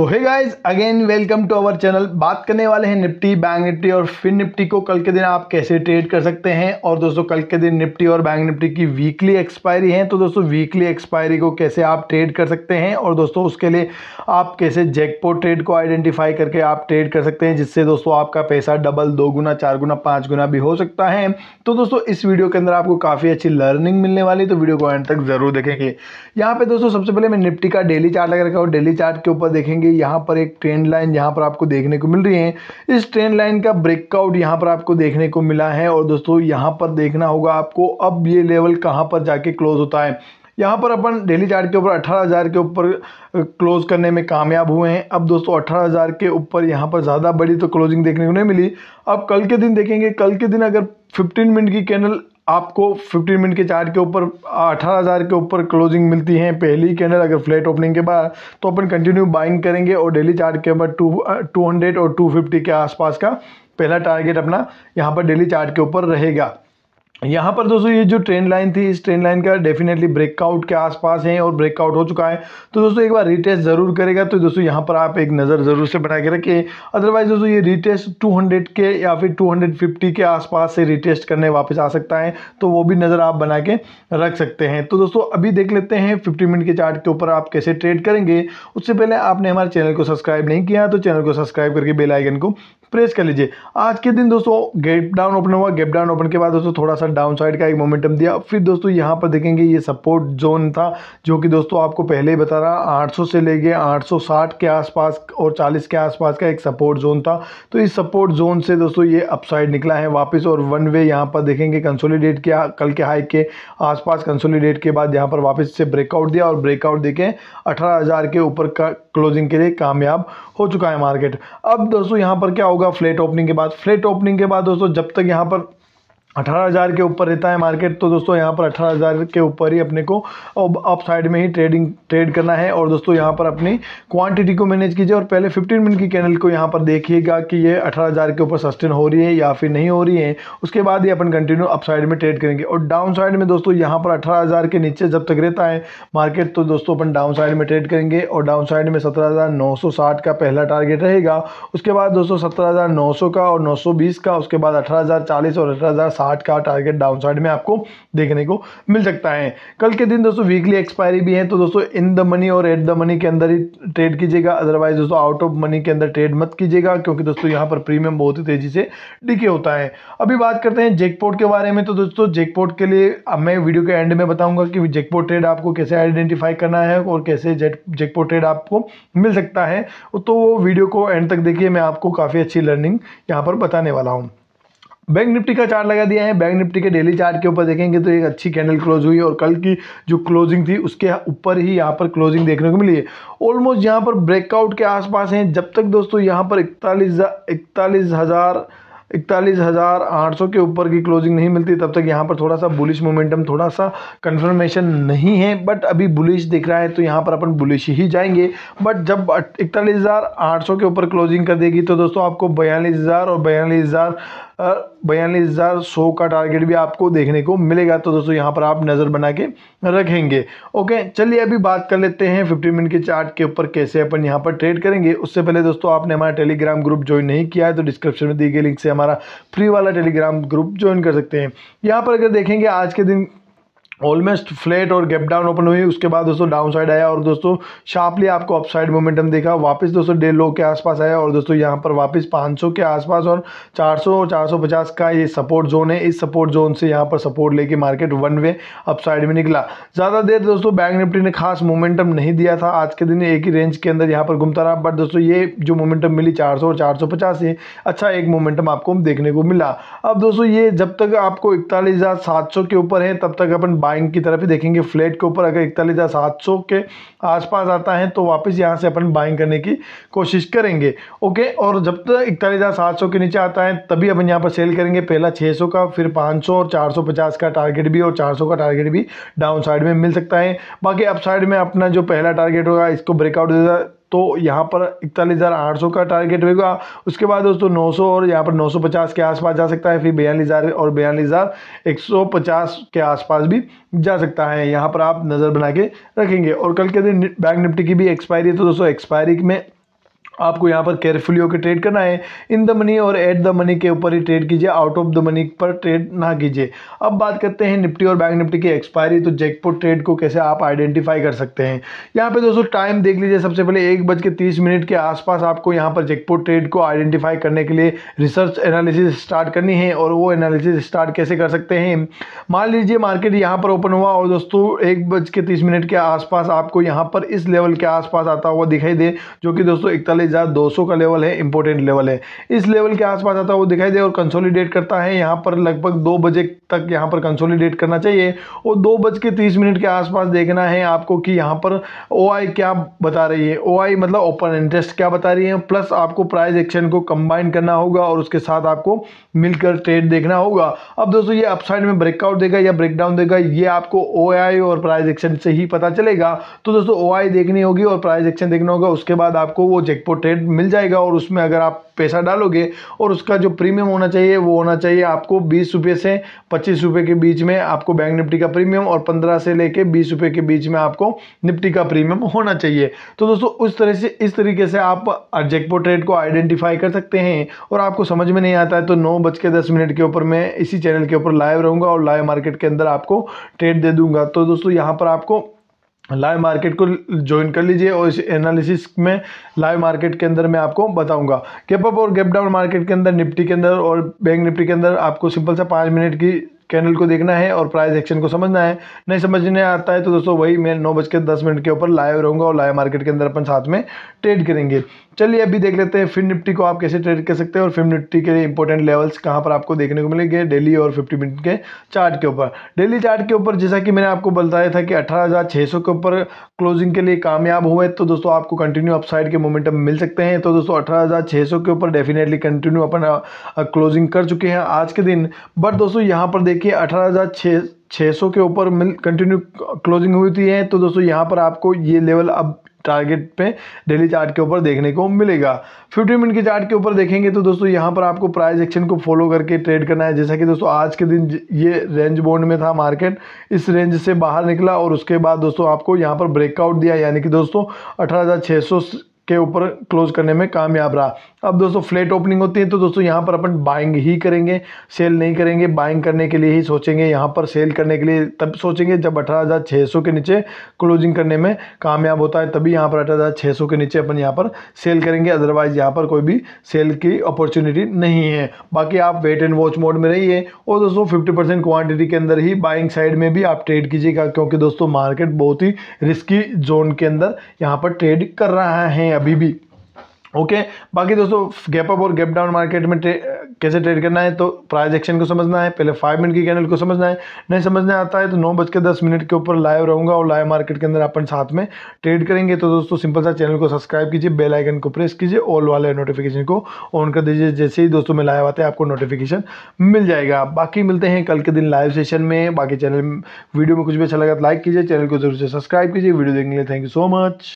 तो hey guys again welcome to our channel बात करने वाले हैं निफ्टी बैंक निफ्टी और फिन निफ्टी को कल के दिन आप कैसे ट्रेड कर सकते हैं और दोस्तों कल के दिन निफ्टी और बैंक निफ्टी की वीकली एक्सपायरी है तो दोस्तों वीकली एक्सपायरी को कैसे आप ट्रेड कर सकते हैं और दोस्तों उसके लिए आप कैसे जेकपो ट्रेड को आइडेंटिफाई करके आप ट्रेड कर सकते हैं जिससे दोस्तों आपका पैसा डबल दो गुना चार गुना पाँच गुना भी हो सकता है तो दोस्तों इस वीडियो के अंदर आपको काफ़ी अच्छी लर्निंग मिलने वाली तो वीडियो को एंड तक ज़रूर देखेंगे यहाँ पर दोस्तों सबसे पहले मैं निफ्टी का डेली चार्ट लगा रखा हूँ डेली चार्ट के ऊपर देखेंगे लिए यहाँ पर एक ट्रेंड लाइन यहाँ पर आपको देखने को मिल रही है इस ट्रेंड लाइन का ब्रेकआउट यहाँ पर आपको देखने को मिला है और दोस्तों यहाँ पर देखना होगा आपको अब ये लेवल कहाँ पर जाके क्लोज होता है यहाँ पर अपन डेली चार्ट के ऊपर 18000 के ऊपर क्लोज करने में कामयाब हुए हैं अब दोस्तों 18000 के ऊपर यहाँ पर ज़्यादा बड़ी तो क्लोजिंग देखने को नहीं मिली अब कल के दिन देखेंगे कल के दिन अगर 15 मिनट की कैनल आपको फिफ्टीन मिनट के चार्ट के ऊपर अठारह हज़ार के ऊपर क्लोजिंग मिलती है पहली कैंडल अगर फ्लैट ओपनिंग के बाद तो अपन कंटिन्यू बाइंग करेंगे और डेली चार्ट के ऊपर टू टू हंड्रेड और टू फिफ्टी के आसपास का पहला टारगेट अपना यहाँ पर डेली चार्ट के ऊपर रहेगा यहाँ पर दोस्तों ये जो ट्रेंड लाइन थी इस ट्रेंड लाइन का डेफिनेटली ब्रेकआउट के आसपास है और ब्रेकआउट हो चुका है तो दोस्तों एक बार रिटेस्ट ज़रूर करेगा तो दोस्तों यहाँ पर आप एक नज़र ज़रूर से बना के रखिए अदरवाइज दोस्तों ये रिटेस्ट 200 के या फिर 250 के आसपास से रिटेस्ट करने वापस आ सकता है तो वो भी नज़र आप बना के रख सकते हैं तो दोस्तों अभी देख लेते हैं फिफ्टी मिनट के चार्ट के ऊपर आप कैसे ट्रेड करेंगे उससे पहले आपने हमारे चैनल को सब्सक्राइब नहीं किया तो चैनल को सब्सक्राइब करके बेलाइकन को प्रेस कर लीजिए आज के दिन दोस्तों गैप डाउन ओपन हुआ गैप डाउन ओपन के बाद दोस्तों थोड़ा सा डाउन साइड का एक मोमेंटम दिया फिर दोस्तों यहाँ पर देखेंगे ये सपोर्ट जोन था जो कि दोस्तों आपको पहले ही बता रहा 800 से ले गए साठ के आसपास और 40 के आसपास का एक सपोर्ट जोन था तो इस सपोर्ट जोन से दोस्तों ये अपसाइड निकला है वापस और वन वे यहाँ पर देखेंगे कंसोलीडेट किया कल के हाई के आसपास कंसोलीडेट के बाद यहाँ पर वापस से ब्रेकआउट दिया और ब्रेकआउट देखें अठारह के ऊपर का क्लोजिंग के लिए कामयाब हो चुका है मार्केट अब दोस्तों यहाँ पर क्या होगा होगा फ्लैट ओपनिंग के बाद फ्लैट ओपनिंग के बाद दोस्तों जब तक यहाँ पर अठारह हज़ार के ऊपर रहता है मार्केट तो दोस्तों यहाँ पर 18000 हज़ार के ऊपर ही अपने को अप साइड में ही ट्रेडिंग ट्रेड करना है और दोस्तों यहाँ पर अपनी क्वांटिटी को मैनेज कीजिए और पहले 15 मिनट की कैनल को यहाँ पर देखिएगा कि ये अठारह हज़ार के ऊपर सस्टेन हो रही है या फिर नहीं हो रही है उसके बाद ही अपन कंटिन्यू अप साइड में ट्रेड करेंगे और डाउन साइड में दोस्तों यहाँ पर अठारह के नीचे जब तक रहता है मार्केट तो दोस्तों अपन डाउन साइड में ट्रेड करेंगे और डाउन साइड में सत्रह का पहला टारगेट रहेगा उसके बाद दोस्तों सत्रह का और नौ का उसके बाद अठारह और अठारह साठ का टारगेट डाउन साइड में आपको देखने को मिल सकता है कल के दिन दोस्तों वीकली एक्सपायरी भी है तो दोस्तों इन द मनी और एट द मनी के अंदर ही ट्रेड कीजिएगा अदरवाइज दोस्तों आउट ऑफ मनी के अंदर ट्रेड मत कीजिएगा क्योंकि दोस्तों यहाँ पर प्रीमियम बहुत ही तेजी से डिके होता है अभी बात करते हैं जेकपोर्ट के बारे में तो दोस्तों जेकपोर्ट के लिए अब मैं वीडियो के एंड में बताऊंगा कि जेकपोर्ट ट्रेड आपको कैसे आइडेंटिफाई करना है और कैसे जेकपोर्ट ट्रेड आपको मिल सकता है तो वो वीडियो को एंड तक देखिए मैं आपको काफ़ी अच्छी लर्निंग यहाँ पर बताने वाला हूँ बैंक निफ्टी का चार्ट लगा दिया है बैंक निफ्टी के डेली चार्ट के ऊपर देखेंगे तो एक अच्छी कैंडल क्लोज हुई और कल की जो क्लोजिंग थी उसके ऊपर ही यहाँ पर क्लोजिंग देखने को मिली है ऑलमोस्ट यहाँ पर ब्रेकआउट के आसपास हैं जब तक दोस्तों यहाँ पर इकतालीस इकतालीस हज़ार इकतालीस हज़ार आठ सौ के ऊपर की क्लोजिंग नहीं मिलती तब तक यहाँ पर थोड़ा सा बुलिश मोमेंटम थोड़ा सा कंफर्मेशन नहीं है बट अभी बुलिश दिख रहा है तो यहाँ पर अपन बुलिश ही जाएंगे बट जब इकतालीस हज़ार आठ सौ के ऊपर क्लोजिंग कर देगी तो दोस्तों आपको बयालीस हज़ार और बयालीस हज़ार बयालीस हज़ार सौ का टारगेट भी आपको देखने को मिलेगा तो दोस्तों यहाँ पर आप नज़र बना के रखेंगे ओके चलिए अभी बात कर लेते हैं फिफ्टी मिनट के चार्ट के ऊपर कैसे अपन यहाँ पर ट्रेड करेंगे उससे पहले दोस्तों आपने हमारा टेलीग्राम ग्रुप ज्वाइन नहीं किया है तो डिस्क्रिप्शन में दी गई लिंक से हमारा फ्री वाला टेलीग्राम ग्रुप ज्वाइन कर सकते हैं यहाँ पर अगर देखेंगे आज के दिन ऑलमोस्ट फ्लैट और गैप डाउन ओपन हुई उसके बाद दोस्तों डाउन साइड आया और दोस्तों शार्पली आपको अप साइड मोमेंटम देखा वापस दोस्तों डेढ़ लो के आसपास आया और दोस्तों यहाँ पर वापस 500 के आसपास और 400 और 450 का ये सपोर्ट जोन है इस सपोर्ट जोन से यहाँ पर सपोर्ट लेके मार्केट वन वे अपसाइड में निकला ज़्यादा देर दोस्तों बैंक निफ्टी ने खास मोमेंटम नहीं दिया था आज के दिन एक ही रेंज के अंदर यहाँ पर घूमता रहा बट दोस्तों ये जो मोमेंटम मिली चार और चार ये अच्छा एक मोमेंटम आपको देखने को मिला अब दोस्तों ये जब तक आपको इकतालीस के ऊपर है तब तक अपन बाइंग की तरफ ही देखेंगे फ्लैट के ऊपर अगर इकतालीस हज़ार सात सौ के आसपास आता है तो वापस यहाँ से अपन बाइंग करने की कोशिश करेंगे ओके और जब तक इकतालीस हज़ार सात सौ के नीचे आता है तभी अपन यहाँ पर सेल करेंगे पहला छः सौ का फिर पाँच सौ और चार सौ पचास का टारगेट भी और चार सौ का टारगेट भी डाउन साइड में मिल सकता है बाकी अप साइड में अपना जो पहला टारगेट होगा इसको ब्रेकआउट तो यहाँ पर इकतालीस हज़ार आठ सौ का टारगेट होगा उसके बाद दोस्तों नौ सौ और यहाँ पर नौ सौ पचास के आसपास जा सकता है फिर बयालीस हज़ार और बयालीस हज़ार एक सौ पचास के आसपास भी जा सकता है यहाँ पर आप नज़र बना के रखेंगे और कल के दिन बैंक निफ्टी की भी एक्सपायरी है तो दोस्तों एक्सपायरी में आपको यहाँ पर केयरफुली होकर ट्रेड करना है इन द मनी और एट द मनी के ऊपर ही ट्रेड कीजिए आउट ऑफ द मनी पर ट्रेड ना कीजिए अब बात करते हैं निफ्टी और बैंक निफ्टी की एक्सपायरी तो जैकपॉट ट्रेड को कैसे आप आइडेंटिफाई कर सकते हैं यहाँ पे दोस्तों टाइम देख लीजिए सबसे पहले एक बज के तीस मिनट के आसपास आपको यहाँ पर जैकपॉट ट्रेड को आइडेंटिफाई करने के लिए रिसर्च एनालिसिस स्टार्ट करनी है और वो एनालिसिस स्टार्ट कैसे कर सकते हैं मान लीजिए मार्केट यहाँ पर ओपन हुआ और दोस्तों एक बज के तीस मिनट के आसपास आपको यहाँ पर इस लेवल के आसपास आता हुआ दिखाई दे जो कि दोस्तों इकतालीस हज़ार दो सौ का लेवल है इंपॉर्टेंट लेवल है इस लेवल के आसपास आता हुआ दिखाई दे और कंसोलिडेट करता है यहाँ पर लगभग दो बजे तक यहाँ पर कंसोलिडेट करना चाहिए और दो बज के तीस मिनट के आसपास देखना है आपको कि यहाँ पर ओ क्या बता रही है ओ मतलब ओपन इंटरेस्ट क्या बता रही है प्लस आपको प्राइज एक्शन को कंबाइन करना होगा और उसके साथ आपको मिलकर ट्रेड देखना होगा अब दोस्तों ये अपसाइड में ब्रेकआउट देगा या ब्रेकडाउन देगा ये आपको ओ और प्राइज एक्शन से ही पता चलेगा तो दोस्तों ओ देखनी होगी और प्राइज एक्शन देखना होगा उसके बाद आपको वो जैकपॉट ट्रेड मिल जाएगा और उसमें अगर आप पैसा डालोगे और उसका जो प्रीमियम होना चाहिए वो होना चाहिए आपको बीस रुपये से पच्चीस रुपये के बीच में आपको बैंक निफ्टी का प्रीमियम और पंद्रह से लेके बीस रुपये के बीच में आपको निफ्टी का प्रीमियम होना चाहिए तो दोस्तों उस तरह से इस तरीके से आप जेकपो ट्रेड को आइडेंटिफाई कर सकते हैं और आपको समझ में नहीं आता है तो नौ बज के दस मिनट के ऊपर मैं इसी चैनल के ऊपर लाइव रहूँगा और लाइव मार्केट के अंदर आपको ट्रेड दे दूँगा तो दोस्तों यहाँ पर आपको लाइव मार्केट को ज्वाइन कर लीजिए और इस एनालिसिस में लाइव मार्केट के अंदर मैं आपको बताऊंगा गैप अप और गैप डाउन मार्केट के अंदर निफ्टी के अंदर और बैंक निफ्टी के अंदर आपको सिंपल सा पाँच मिनट की कैनल को देखना है और प्राइस एक्शन को समझना है नहीं समझने आता है तो दोस्तों वही मैं नौ बज के दस मिनट के ऊपर लाइव रहूँगा और लाइव मार्केट के अंदर अपन साथ में ट्रेड करेंगे चलिए अभी देख लेते हैं फिन निफ्टी को आप कैसे ट्रेड कर सकते हैं और फिन निफ्टी के इंपॉर्टेंट लेवल्स कहाँ पर आपको देखने को मिलेंगे डेली और फिफ्टी मिनट के चार्ट के ऊपर डेली चार्ट के ऊपर जैसा कि मैंने आपको बताया था कि अठारह के ऊपर क्लोजिंग के लिए कामयाब हुए तो दोस्तों आपको कंटिन्यू अपसाइड के मोमेंटम मिल सकते हैं तो दोस्तों अठारह के ऊपर डेफिनेटली कंटिन्यू अपन क्लोजिंग कर चुके हैं आज के दिन बट दोस्तों यहाँ पर देख देखिए अठारह के ऊपर मिल कंटिन्यू क्लोजिंग हुई थी है तो दोस्तों यहाँ पर आपको ये लेवल अब टारगेट पे डेली चार्ट के ऊपर देखने को मिलेगा फिफ्टी मिनट के चार्ट के ऊपर देखेंगे तो दोस्तों यहाँ पर आपको प्राइस एक्शन को फॉलो करके ट्रेड करना है जैसा कि दोस्तों आज के दिन ये रेंज बोन्ड में था मार्केट इस रेंज से बाहर निकला और उसके बाद दोस्तों आपको यहाँ पर ब्रेकआउट दिया यानी कि दोस्तों अठारह के ऊपर क्लोज करने में कामयाब रहा अब दोस्तों फ्लैट ओपनिंग होती है तो दोस्तों यहाँ पर अपन बाइंग ही करेंगे सेल नहीं करेंगे बाइंग करने के लिए ही सोचेंगे यहाँ पर सेल करने के लिए तब सोचेंगे जब अठारह के नीचे क्लोजिंग करने में कामयाब होता है तभी यहाँ पर अठारह के नीचे अपन यहाँ पर सेल करेंगे अदरवाइज़ यहाँ पर कोई भी सेल की अपॉर्चुनिटी नहीं है बाकी आप वेट एंड वॉच मोड में रहिए और दोस्तों फिफ्टी परसेंट क्वान्टिटी के अंदर ही बाइंग साइड में भी आप ट्रेड कीजिएगा क्योंकि दोस्तों मार्केट बहुत ही रिस्की जोन के अंदर यहाँ पर ट्रेड कर रहा है अभी भी ओके बाकी दोस्तों गैप अप और गैप डाउन मार्केट में ट्रे, कैसे ट्रेड करना है तो प्राइस एक्शन को समझना है पहले फाइव मिनट की कैनल को समझना है नहीं समझने आता है तो नौ बज के दस मिनट के ऊपर लाइव रहूँगा और लाइव मार्केट के अंदर अपन साथ में ट्रेड करेंगे तो दोस्तों सिंपल सा चैनल को सब्सक्राइब कीजिए बेल आइकन को प्रेस कीजिए ऑल वाले नोटिफिकेशन को ऑन कर दीजिए जैसे ही दोस्तों में लाइव आते हैं आपको नोटिफिकेशन मिल जाएगा बाकी मिलते हैं कल के दिन लाइव सेशन में बाकी चैनल वीडियो में कुछ भी अच्छा लगा तो लाइक कीजिए चैनल को जरूर से सब्सक्राइब कीजिए वीडियो देखने के लिए थैंक यू सो मच